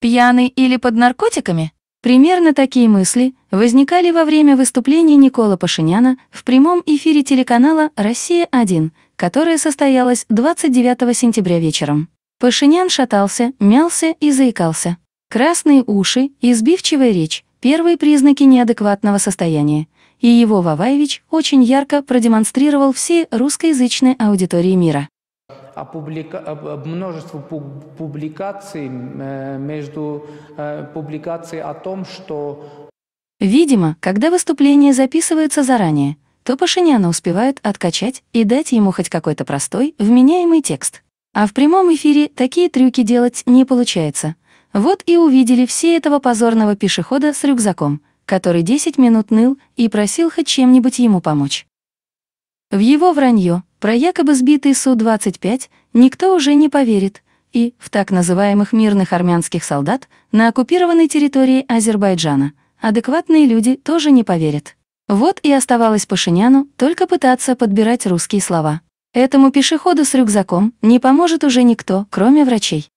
Пьяный или под наркотиками? Примерно такие мысли возникали во время выступления Никола Пашиняна в прямом эфире телеканала «Россия-1», которое состоялось 29 сентября вечером. Пашинян шатался, мялся и заикался. Красные уши и избивчивая речь – первые признаки неадекватного состояния, и его Ваваевич очень ярко продемонстрировал всей русскоязычной аудитории мира. А множество публикаций э, между э, публикаций о том, что... Видимо, когда выступление записывается заранее, то Пашиняна успевают откачать и дать ему хоть какой-то простой, вменяемый текст. А в прямом эфире такие трюки делать не получается – вот и увидели все этого позорного пешехода с рюкзаком, который 10 минут ныл и просил хоть чем-нибудь ему помочь. В его вранье про якобы сбитый Су-25 никто уже не поверит, и в так называемых мирных армянских солдат на оккупированной территории Азербайджана адекватные люди тоже не поверят. Вот и оставалось Пашиняну только пытаться подбирать русские слова. Этому пешеходу с рюкзаком не поможет уже никто, кроме врачей.